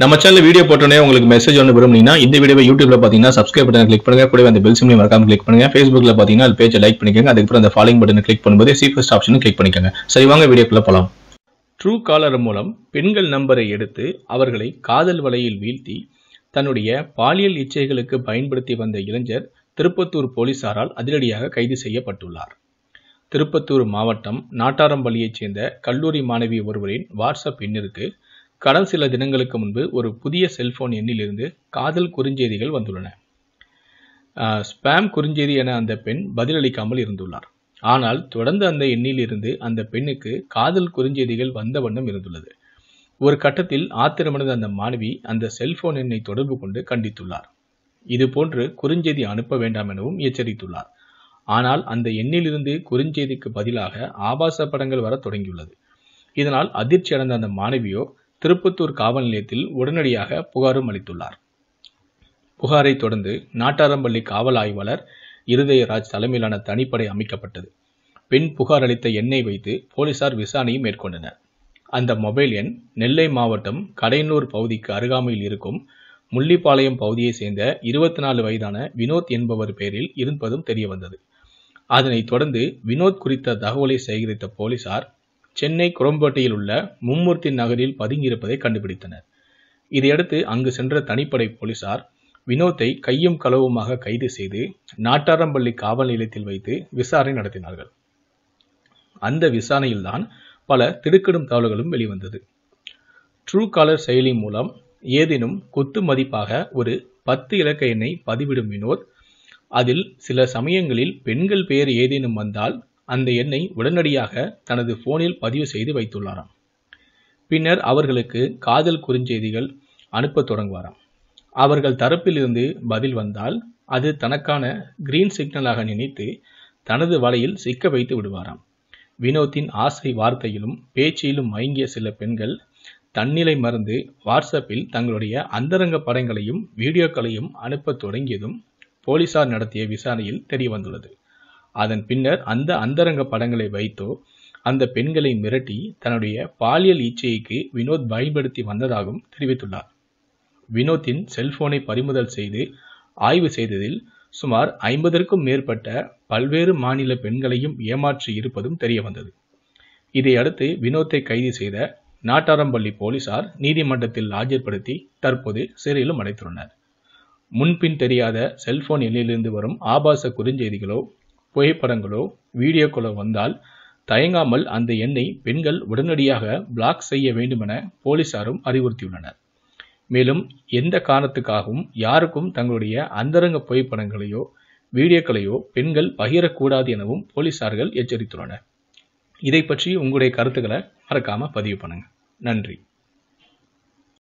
நம்ம channel video போட்டோன்னே உங்களுக்கு மெசேஜ் ஒன்று விரும்புனீங்கன்னா இந்த வீடியோ யூடியூப்ல பார்த்தீங்கன்னா சப்ஸ்கிரைப் பட்டன் கிளிக் பண்ணுங்க கூட அந்த பெல் சிம்லையும் மறக்காம கிளிக் பண்ணுங்க ஃபேஸ்புக்ல பார்த்தீங்கன்னா அது பேஜை லைக் பண்ணிக்கோங்க அதுக்கப்புறம் அந்த ஃபாலோ பட்டன் கிளிக் பண்ணும்போது சீஃபஸ்ட் ஆப்ஷன் கிளிக் பண்ணிக்கோங்க சரி வாங்க வீடியோக்குள்ள போகலாம் ட்ரூ காலர் மூலம் பெண்கள் நம்பரை எடுத்து அவர்களை காதல் வலையில் வீழ்த்தி தன்னுடைய பாலியல் இச்சைகளுக்கு பயன்படுத்தி வந்த இளைஞர் திருப்பத்தூர் போலீசாரால் அதிரடியாக கைது செய்யப்பட்டுள்ளார் திருப்பத்தூர் மாவட்டம் நாட்டாரம்பள்ளியைச் சேர்ந்த கல்லூரி மாணவி ஒருவரின் வாட்ஸ்அப் எண்ணிற்கு கடந்த சில தினங்களுக்கு முன்பு ஒரு புதிய செல்போன் எண்ணிலிருந்து காதல் குறுஞ்செய்திகள் வந்துள்ளன ஸ்பேம் குறுஞ்செய்தி என அந்த பெண் பதிலளிக்காமல் இருந்துள்ளார் ஆனால் தொடர்ந்து அந்த எண்ணிலிருந்து அந்த பெண்ணுக்கு காதல் குறுஞ்செய்திகள் வந்த வண்ணம் இருந்துள்ளது ஒரு கட்டத்தில் ஆத்திரமடைந்த அந்த மாணவி அந்த செல்போன் எண்ணை தொடர்பு கொண்டு கண்டித்துள்ளார் இதுபோன்று குறுஞ்செய்தி அனுப்ப வேண்டாம் எனவும் எச்சரித்துள்ளார் ஆனால் அந்த எண்ணிலிருந்து குறுஞ்செய்திக்கு பதிலாக ஆபாச படங்கள் வர தொடங்கியுள்ளது இதனால் அதிர்ச்சி அடைந்த அந்த மாணவியோ திருப்பத்தூர் காவல் நிலையத்தில் உடனடியாக புகாரும் அளித்துள்ளார் புகாரை தொடர்ந்து நாட்டாரம்பள்ளி காவல் ஆய்வாளர் இருதயராஜ் தலைமையிலான தனிப்படை அமைக்கப்பட்டது பெண் புகார் அளித்த எண்ணை வைத்து போலீசார் விசாரணையை மேற்கொண்டனர் அந்த மொபைல் எண் நெல்லை மாவட்டம் கடையனூர் பகுதிக்கு அருகாமையில் இருக்கும் முள்ளிப்பாளையம் பகுதியைச் சேர்ந்த இருபத்தி நாலு வயதான வினோத் என்பவர் பெயரில் இருப்பதும் தெரியவந்தது அதனைத் தொடர்ந்து வினோத் குறித்த தகவலை சேகரித்த போலீசார் சென்னை குரம்பேட்டையில் உள்ள மும்மூர்த்தி நகரில் பதுங்கியிருப்பதை கண்டுபிடித்தனர் இதையடுத்து அங்கு சென்ற தனிப்படை போலீசார் வினோத்தை கையும் களவுமாக கைது செய்து நாட்டாரம்பள்ளி காவல் நிலையத்தில் வைத்து விசாரணை நடத்தினார்கள் அந்த விசாரணையில்தான் பல திடுக்கிடும் தகவல்களும் வெளிவந்தது ட்ரூ காலர் செயலி மூலம் ஏதேனும் கொத்து மதிப்பாக ஒரு பத்து இலக்க எண்ணை பதிவிடும் வினோத் அதில் சில சமயங்களில் பெண்கள் பெயர் ஏதேனும் வந்தால் அந்த எண்ணை உடனடியாக தனது போனில் பதிவு செய்து வைத்துள்ளாராம் பின்னர் அவர்களுக்கு காதல் குறுஞ்செய்திகள் அனுப்பத் தொடங்குவாராம் அவர்கள் தரப்பிலிருந்து பதில் வந்தால் அது தனக்கான கிரீன் சிக்னலாக நினைத்து தனது வலையில் சிக்க வைத்து விடுவாராம் வினோத்தின் ஆசை வார்த்தையிலும் பேச்சிலும் மயங்கிய சில பெண்கள் தன்னிலை மறந்து வாட்ஸ்அப்பில் தங்களுடைய அந்தரங்க படங்களையும் வீடியோக்களையும் அனுப்பத் தொடங்கியதும் போலீசார் நடத்திய விசாரணையில் தெரியவந்துள்ளது அதன் பின்னர் அந்த அந்தரங்க படங்களை வைத்தோ அந்த பெண்களை மிரட்டி தன்னுடைய பாலியல் இச்சைக்கு வினோத் பயன்படுத்தி வந்ததாகவும் தெரிவித்துள்ளார் வினோத்தின் செல்போனை பறிமுதல் செய்து ஆய்வு செய்ததில் சுமார் ஐம்பதற்கும் மேற்பட்ட பல்வேறு மாநில பெண்களையும் ஏமாற்றி இருப்பதும் தெரியவந்தது இதையடுத்து வினோத்தை கைது செய்த நாட்டாரம்பள்ளி போலீசார் நீதிமன்றத்தில் ஆஜர்படுத்தி தற்போது சிறையிலும் அடைத்துள்ளனர் முன்பின் தெரியாத செல்போன் எண்ணிலிருந்து வரும் ஆபாச குறுஞ்செய்திகளோ புகைப்படங்களோ வீடியோக்களோ வந்தால் தயங்காமல் அந்த எண்ணை பெண்கள் உடனடியாக பிளாக் செய்ய வேண்டுமென போலீசாரும் அறிவுறுத்தியுள்ளனர் மேலும் எந்த காரணத்துக்காகவும் யாருக்கும் தங்களுடைய அந்தரங்க புகைப்படங்களையோ வீடியோக்களையோ பெண்கள் பகிரக்கூடாது எனவும் போலீசார்கள் எச்சரித்துள்ளனர் இதை பற்றி உங்களுடைய கருத்துக்களை மறக்காமல் பதிவு பண்ணுங்கள் நன்றி